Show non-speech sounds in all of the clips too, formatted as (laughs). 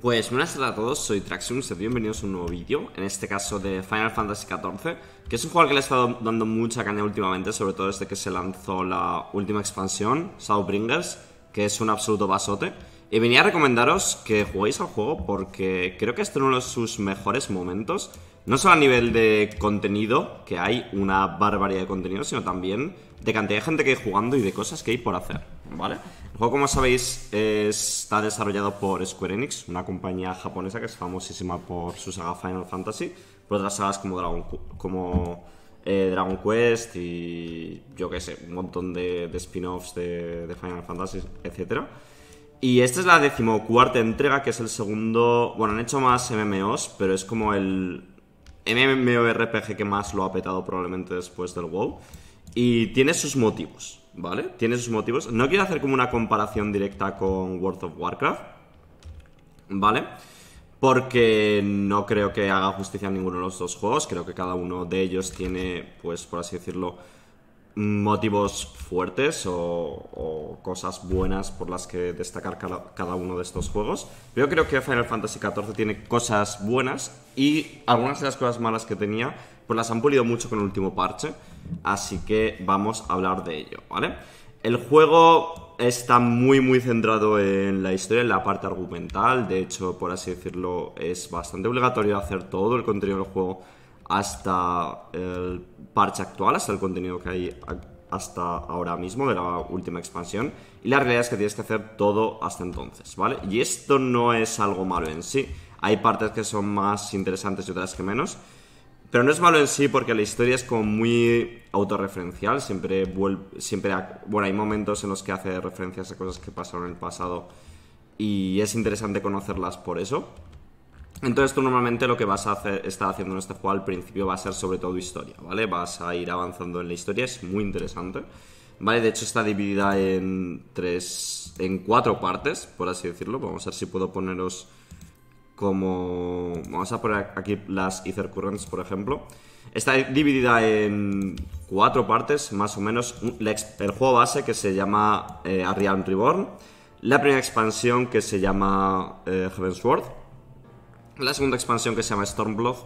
Pues buenas tardes a todos, soy Traxum y bienvenidos a un nuevo vídeo, en este caso de Final Fantasy XIV, que es un juego al que le he estado dando mucha caña últimamente, sobre todo desde que se lanzó la última expansión, Shadowbringers, que es un absoluto basote. Y venía a recomendaros que juguéis al juego porque creo que este es uno de sus mejores momentos. No solo a nivel de contenido, que hay una barbaridad de contenido, sino también de cantidad de gente que hay jugando y de cosas que hay por hacer, ¿vale? El juego, como sabéis, está desarrollado por Square Enix, una compañía japonesa que es famosísima por su saga Final Fantasy, por otras sagas como Dragon, como, eh, Dragon Quest y yo qué sé, un montón de, spin-offs de, de Final Fantasy, etcétera. Y esta es la decimocuarta entrega, que es el segundo. Bueno, han hecho más MMOs, pero es como el MMORPG que más lo ha petado probablemente después del WoW. Y tiene sus motivos, ¿vale? Tiene sus motivos. No quiero hacer como una comparación directa con World of Warcraft, ¿vale? Porque no creo que haga justicia a ninguno de los dos juegos. Creo que cada uno de ellos tiene, pues, por así decirlo motivos fuertes o, cosas buenas por las que destacar cada, uno de estos juegos. Yo creo que Final Fantasy XIV tiene cosas buenas y algunas de las cosas malas que tenía, pues las han pulido mucho con el último parche, así que vamos a hablar de ello, ¿vale? El juego está muy muy centrado en la historia, en la parte argumental, de hecho, por así decirlo, es bastante obligatorio hacer todo el contenido del juego hasta el parche actual, hasta el contenido que hay hasta ahora mismo de la última expansión. Y la realidad es que tienes que hacer todo hasta entonces, ¿vale? Y esto no es algo malo en sí. Hay partes que son más interesantes y otras que menos. Pero no es malo en sí porque la historia es como muy autorreferencial. Siempre siempre bueno, hay momentos en los que hace referencias a cosas que pasaron en el pasado y es interesante conocerlas por eso. Entonces tú normalmente lo que vas a estar haciendo en este juego al principio va a ser sobre todo historia, ¿vale? Vas a ir avanzando en la historia, es muy interesante, ¿vale? De hecho está dividida en tres, en cuatro partes, por así decirlo. Vamos a ver si puedo poneros como... Vamos a poner aquí las Ether Currents, por ejemplo. Está dividida en cuatro partes, más o menos. El juego base que se llama eh, Reborn. La primera expansión que se llama eh, Heaven's Sword la segunda expansión que se llama Stormblock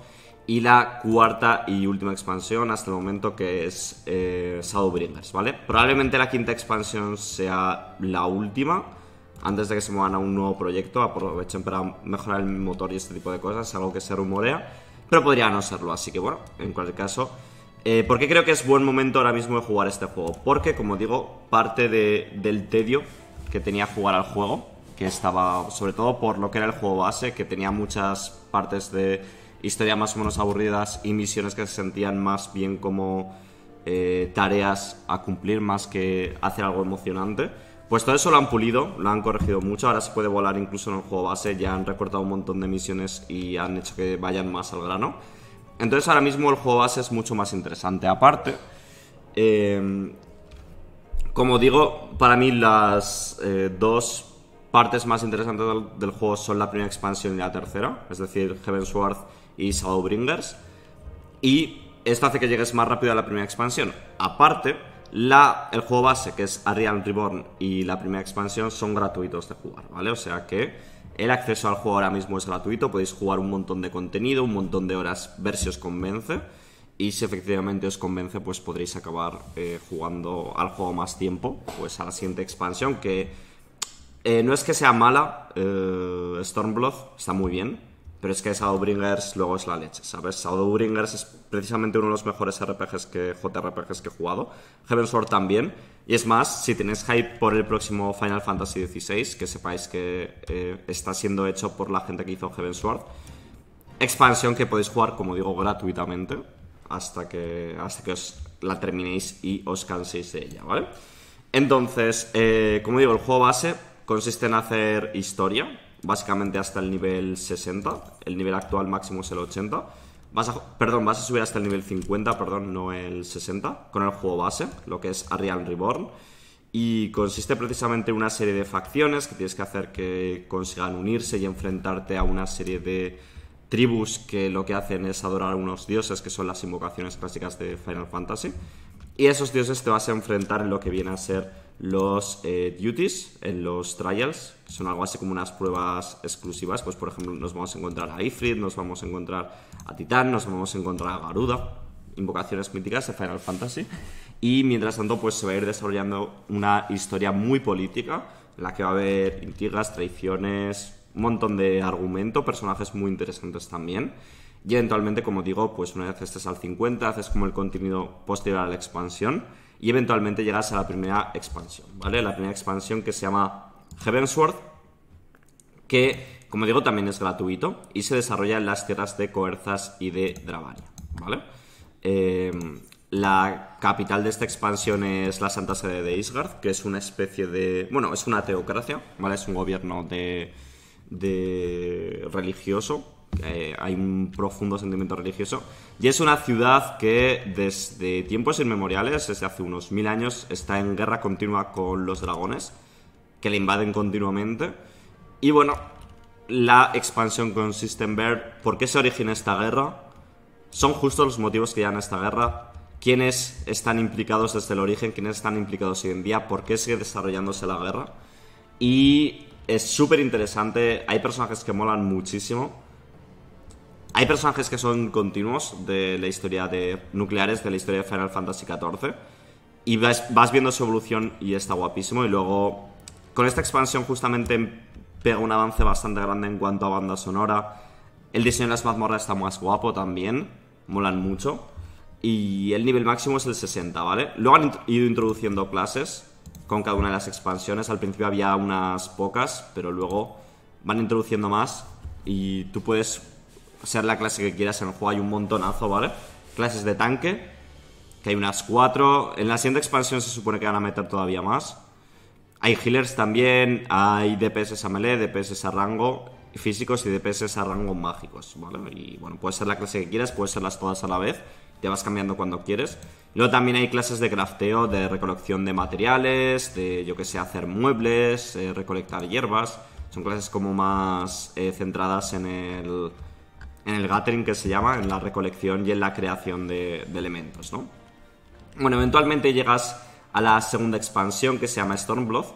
Y la cuarta y última expansión hasta el momento que es eh, Shadowbringers, ¿vale? Probablemente la quinta expansión sea la última. Antes de que se muevan a un nuevo proyecto, aprovechen para mejorar el motor y este tipo de cosas, algo que se rumorea. Pero podría no serlo, así que bueno, en cualquier caso, eh, ¿Por qué creo que es buen momento ahora mismo de jugar este juego? Porque, como digo, parte del tedio que tenía jugar al juego que estaba, sobre todo por lo que era el juego base, que tenía muchas partes de historia más o menos aburridas y misiones que se sentían más bien como eh, tareas a cumplir más que hacer algo emocionante. Pues todo eso lo han pulido, lo han corregido mucho, ahora se puede volar incluso en el juego base, ya han recortado un montón de misiones y han hecho que vayan más al grano. Entonces ahora mismo el juego base es mucho más interesante. Aparte, eh, como digo, para mí las eh, dos partes más interesantes del, juego son la primera expansión y la tercera, es decir, Heaven's Ward y Shadowbringers. Y esto hace que llegues más rápido a la primera expansión. Aparte, la, el juego base, que es Arian Reborn y la primera expansión, son gratuitos de jugar, ¿vale? O sea que el acceso al juego ahora mismo es gratuito, podéis jugar un montón de contenido, un montón de horas, ver si os convence. Y si efectivamente os convence, pues podréis acabar eh, jugando al juego más tiempo, pues a la siguiente expansión, que eh, no es que sea mala, eh, Stormblood está muy bien, pero es que Shadowbringers luego es la leche, ¿sabes? Shadowbringers es precisamente uno de los mejores RPGs que, JRPGs que he jugado, Heaven's Sword también, y es más, si tenéis hype por el próximo Final Fantasy XVI, que sepáis que eh, está siendo hecho por la gente que hizo Heaven Sword, expansión que podéis jugar, como digo, gratuitamente, hasta que, hasta que os la terminéis y os canséis de ella, ¿vale? Entonces, como digo, el juego base consiste en hacer historia, básicamente hasta el nivel 60, el nivel actual máximo es el 80. Vas perdón, vas a subir hasta el nivel 50, perdón, no el 60, con el juego base, lo que es Arial Reborn. Y consiste precisamente en una serie de facciones que tienes que hacer que consigan unirse y enfrentarte a una serie de tribus que lo que hacen es adorar a unos dioses, que son las invocaciones clásicas de Final Fantasy. Y esos dioses te vas a enfrentar en lo que viene a ser los eh, duties en los trials, que son algo así como unas pruebas exclusivas, pues por ejemplo nos vamos a encontrar a Ifrit, nos vamos a encontrar a Titan, nos vamos a encontrar a Garuda, invocaciones míticas de Final Fantasy, y mientras tanto pues se va a ir desarrollando una historia muy política, en la que va a haber intrigas, traiciones, un montón de argumento, personajes muy interesantes también. Y eventualmente, como digo, pues una vez estés al 50, haces como el contenido posterior a la expansión y eventualmente llegas a la primera expansión, ¿vale? La primera expansión que se llama Heavensward, que, como digo, también es gratuito y se desarrolla en las tierras de Coerzas y de Dravaria, ¿vale? Em, la capital de esta expansión es la Santa Sede de Isgard, que es una especie de... Bueno, es una teocracia, ¿vale? Es un gobierno de, de religioso, eh, hay un profundo sentimiento religioso. Y es una ciudad que desde tiempos inmemoriales, desde hace unos mil años, está en guerra continua con los dragones, que le invaden continuamente. Y bueno, la expansión consiste en ver por qué se origina esta guerra, son justos los motivos que llevan a esta guerra, quiénes están implicados desde el origen, quiénes están implicados hoy en día, por qué sigue desarrollándose la guerra. Y es súper interesante, hay personajes que molan muchísimo. Hay personajes que son continuos de la historia de nucleares, de la historia de Final Fantasy XIV. Y vas, viendo su evolución y está guapísimo. Y luego, con esta expansión justamente pega un avance bastante grande en cuanto a banda sonora. El diseño de las mazmorras está más guapo también. Molan mucho. Y el nivel máximo es el 60, ¿vale? Luego han ido introduciendo clases con cada una de las expansiones. Al principio había unas pocas, pero luego van introduciendo más. Y tú puedes ser la clase que quieras en el juego hay un montonazo, ¿vale? Clases de tanque, que hay unas cuatro. En la siguiente expansión se supone que van a meter todavía más. Hay healers también, hay DPS a melee, DPS a rango físicos y DPS a rango mágicos, ¿vale? Y bueno, puede ser la clase que quieras, puede serlas todas a la vez, te vas cambiando cuando quieres. luego también hay clases de crafteo, de recolección de materiales, de yo que sé, hacer muebles, eh, recolectar hierbas. Son clases como más eh, centradas en el en el gathering que se llama, en la recolección y en la creación de, elementos, ¿no? Bueno, eventualmente llegas a la segunda expansión que se llama Stormblood.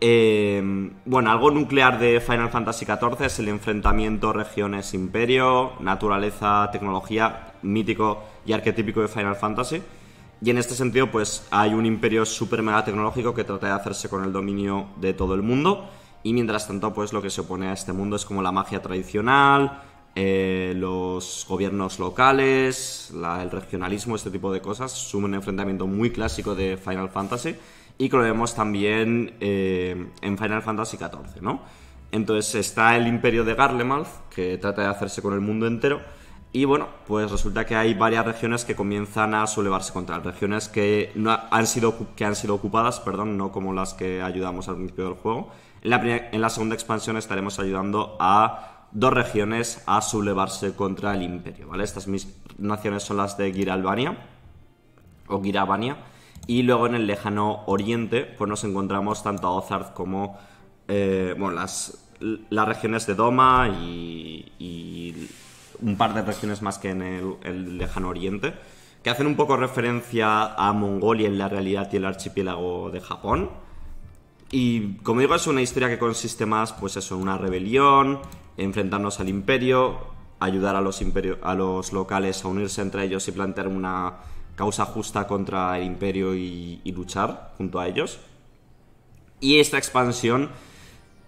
Em, bueno, algo nuclear de Final Fantasy XIV es el enfrentamiento regiones-imperio, naturaleza, tecnología, mítico y arquetípico de Final Fantasy. Y en este sentido, pues hay un imperio super mega tecnológico que trata de hacerse con el dominio de todo el mundo. Y mientras tanto, pues lo que se opone a este mundo es como la magia tradicional, eh, los gobiernos locales, el regionalismo, este tipo de cosas, suman un enfrentamiento muy clásico de Final Fantasy y que lo vemos también eh, en Final Fantasy XIV, ¿no? Entonces está el imperio de Garlemald, que trata de hacerse con el mundo entero, y bueno, pues resulta que hay varias regiones que comienzan a sublevarse contra las regiones que, no han, sido, que han sido ocupadas, perdón, no como las que ayudamos al principio del juego. en la segunda expansión estaremos ayudando a dos regiones a sublevarse contra el imperio, ¿vale? Estas mis naciones son las de Giralbania o Girabania y luego en el lejano oriente pues nos encontramos tanto a Ozark como eh, bueno, las, las regiones de Doma y, un par de regiones más que en el, lejano oriente que hacen un poco referencia a Mongolia en la realidad y el archipiélago de Japón. Y como digo, es una historia que consiste más, pues eso, en una rebelión, enfrentarnos al imperio, ayudar a los, a los locales a unirse entre ellos y plantear una causa justa contra el imperio y, luchar junto a ellos. Y esta expansión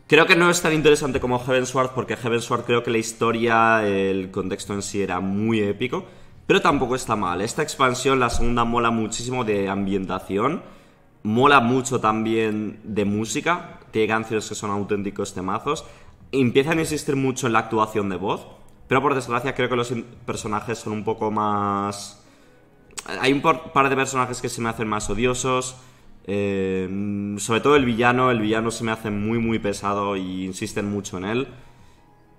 creo que no es tan interesante como Heavensward porque Heavensward creo que la historia, el contexto en sí era muy épico, pero tampoco está mal. Esta expansión, la segunda, mola muchísimo de ambientación, mola mucho también de música, tiene canciones que son auténticos temazos empiezan a insistir mucho en la actuación de voz, pero por desgracia creo que los personajes son un poco más... Hay un par de personajes que se me hacen más odiosos. Eh, sobre todo el villano, el villano se me hace muy muy pesado y insisten mucho en él.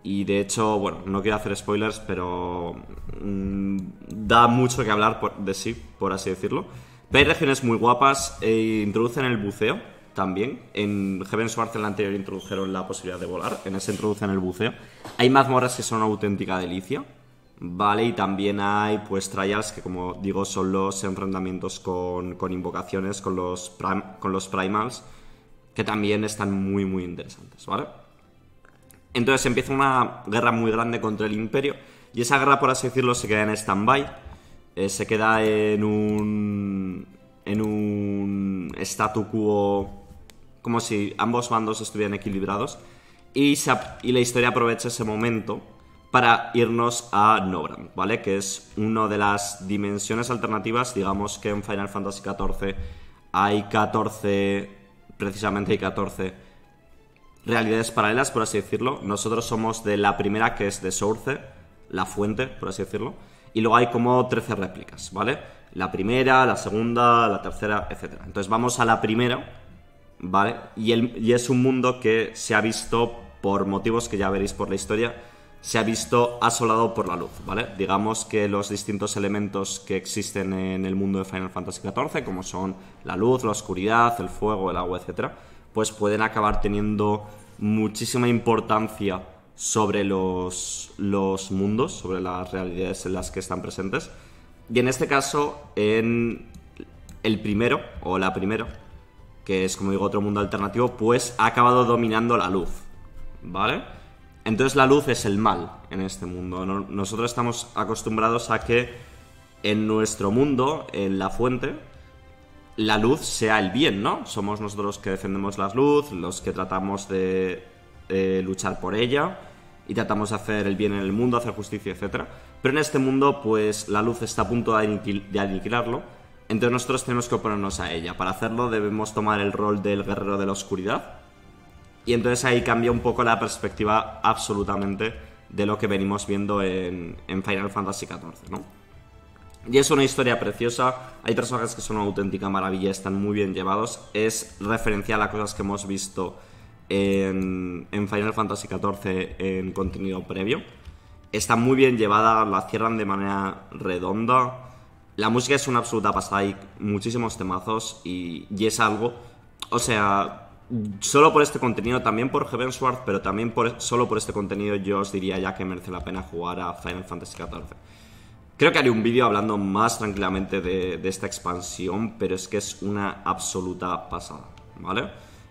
Y de hecho, bueno, no quiero hacer spoilers, pero mm, da mucho que hablar de sí, por así decirlo. Pero hay regiones muy guapas, e introducen el buceo, también. En Heaven's War... en la anterior, introdujeron la posibilidad de volar. En ese introducen el buceo. Hay mazmorras que son auténtica delicia. Vale, y también hay pues trials que como digo son los enfrentamientos con, con invocaciones, con los, con los primals, que también están muy muy interesantes, ¿vale? Entonces empieza una guerra muy grande contra el imperio y esa guerra, por así decirlo, se queda en stand-by, eh, se queda en un, en un statu quo como si ambos bandos estuvieran equilibrados. Y, la historia aprovecha ese momento para irnos a Nobran, ¿vale? Que es una de las dimensiones alternativas, digamos que en Final Fantasy XIV hay 14, precisamente hay 14 realidades paralelas, por así decirlo. Nosotros somos de la primera, que es de Source, la fuente, por así decirlo. Y luego hay como 13 réplicas, ¿vale? La primera, la segunda, la tercera, etc. Entonces vamos a la primera, ¿vale? Y, es un mundo que se ha visto, por motivos que ya veréis por la historia, se ha visto asolado por la luz, ¿vale? Digamos que los distintos elementos que existen en el mundo de Final Fantasy XIV, como son la luz, la oscuridad, el fuego, el agua, etc., pues pueden acabar teniendo muchísima importancia sobre los mundos, sobre las realidades en las que están presentes. Y en este caso, en el primero, o la primera, que es como digo otro mundo alternativo, pues ha acabado dominando la luz, ¿vale? Entonces la luz es el mal en este mundo. Nosotros estamos acostumbrados a que en nuestro mundo, en la fuente, la luz sea el bien, ¿no? Somos nosotros los que defendemos la luz, los que tratamos de eh, luchar por ella y tratamos de hacer el bien en el mundo, hacer justicia, etc. Pero en este mundo, pues la luz está a punto de aniquilarlo entonces nosotros tenemos que oponernos a ella. Para hacerlo debemos tomar el rol del guerrero de la oscuridad. Y entonces ahí cambia un poco la perspectiva absolutamente de lo que venimos viendo en, Final Fantasy XIV, ¿no? Y es una historia preciosa, hay personajes que son una auténtica maravilla, están muy bien llevados, es referencial a cosas que hemos visto en, en Final Fantasy XIV en contenido previo. Está muy bien llevada, la cierran de manera redonda, la música es una absoluta pasada, hay muchísimos temazos y, es algo, o sea, solo por este contenido, también por Heavensward, pero también solo por este contenido yo os diría ya que merece la pena jugar a Final Fantasy XIV. Creo que haré un vídeo hablando más tranquilamente de, esta expansión, pero es que es una absoluta pasada, ¿vale?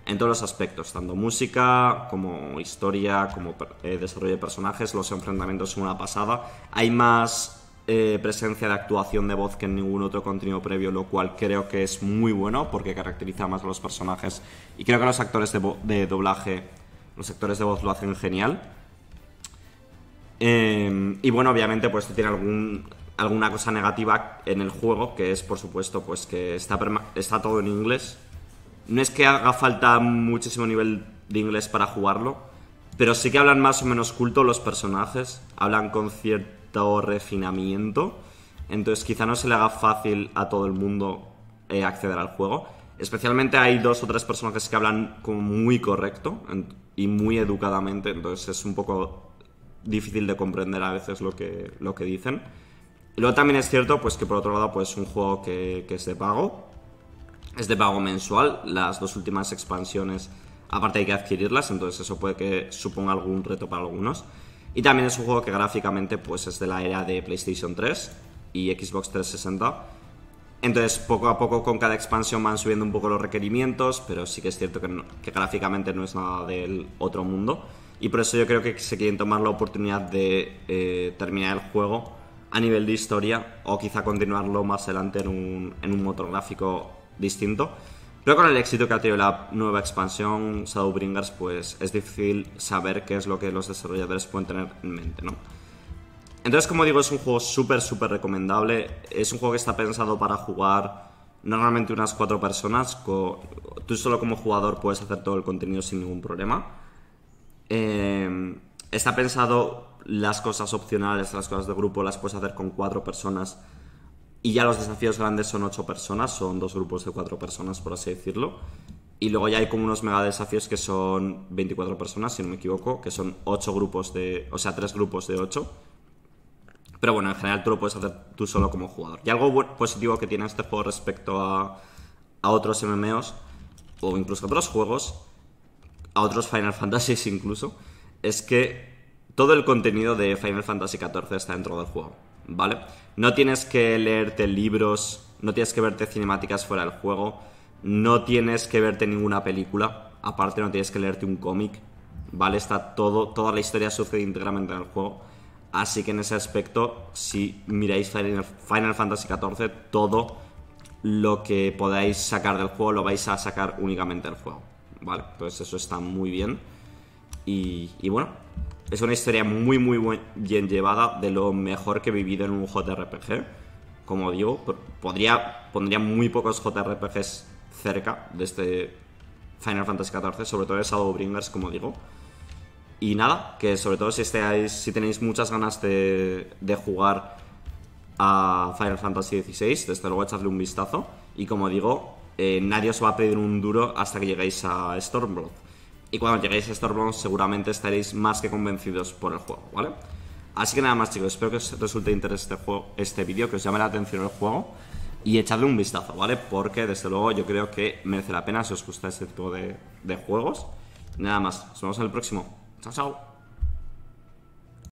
En todos los aspectos, tanto música como historia, como eh, desarrollo de personajes, los enfrentamientos son una pasada. Hay más eh, presencia de actuación de voz que en ningún otro contenido previo, lo cual creo que es muy bueno porque caracteriza más a los personajes. Y creo que los actores de, doblaje, los actores de voz lo hacen genial. Em, y bueno, obviamente, pues tiene alguna cosa negativa en el juego, que es, por supuesto, pues que está, está todo en inglés. No es que haga falta muchísimo nivel de inglés para jugarlo, pero sí que hablan más o menos culto los personajes, hablan con cierto refinamiento. Entonces quizá no se le haga fácil a todo el mundo eh, acceder al juego. Especialmente hay dos o tres personajes que hablan como muy correcto y muy educadamente, entonces es un poco difícil de comprender a veces lo que, lo que dicen. Y luego también es cierto pues, que por otro lado pues, es un juego que, que es de pago, es de pago mensual, las dos últimas expansiones aparte hay que adquirirlas, entonces eso puede que suponga algún reto para algunos. Y también es un juego que gráficamente pues, es de la era de PlayStation 3 y Xbox 360. Entonces, poco a poco con cada expansión van subiendo un poco los requerimientos, pero sí que es cierto que, gráficamente no es nada del otro mundo. Y por eso yo creo que se quieren tomar la oportunidad de eh, terminar el juego a nivel de historia o quizá continuarlo más adelante en un, en un motor gráfico distinto. Creo con el éxito que ha tenido la nueva expansión Shadowbringers, pues es difícil saber qué es lo que los desarrolladores pueden tener en mente, ¿no? Entonces, como digo, es un juego súper, súper recomendable. Es un juego que está pensado para jugar normalmente unas cuatro personas. Tú solo como jugador puedes hacer todo el contenido sin ningún problema. Em, está pensado las cosas opcionales, las cosas de grupo, las puedes hacer con cuatro personas y ya los desafíos grandes son ocho personas, son dos grupos de cuatro personas, por así decirlo. Y luego ya hay como unos mega desafíos que son 24 personas, si no me equivoco, que son ocho grupos de. O sea, tres grupos de ocho. Pero bueno, en general tú lo puedes hacer tú solo como jugador. Y algo positivo que tiene este juego respecto a, otros MMOs, o incluso a otros juegos, a otros Final (laughs) Fantasy incluso, es que todo el contenido de Final Fantasy XIV está dentro del juego. ¿vale? No tienes que leerte libros, no tienes que verte cinemáticas fuera del juego, no tienes que verte ninguna película, aparte no tienes que leerte un cómic, ¿vale? Está todo, toda la historia sucede íntegramente en el juego. Así que en ese aspecto, si miráis Final, Fantasy XIV, todo lo que podáis sacar del juego lo vais a sacar únicamente del juego. Vale, entonces eso está muy bien. y bueno, es una historia muy, muy bien llevada, de lo mejor que he vivido en un JRPG. Como digo, podría, pondría muy pocos JRPGs cerca de este Final Fantasy XIV, sobre todo de Shadowbringers, como digo. Y nada, que sobre todo si, tenéis muchas ganas de, jugar a Final Fantasy XVI, desde luego echadle un vistazo. Y como digo, eh, nadie os va a pedir un duro hasta que lleguéis a Stormblood. Y cuando lleguéis a Stormbound seguramente estaréis más que convencidos por el juego, ¿vale? Así que nada más chicos, espero que os resulte interesante este, este vídeo, que os llame la atención el juego y echadle un vistazo, ¿vale? Porque desde luego yo creo que merece la pena si os gusta este tipo de, de juegos. Nada más, nos vemos en el próximo. Chao, chao.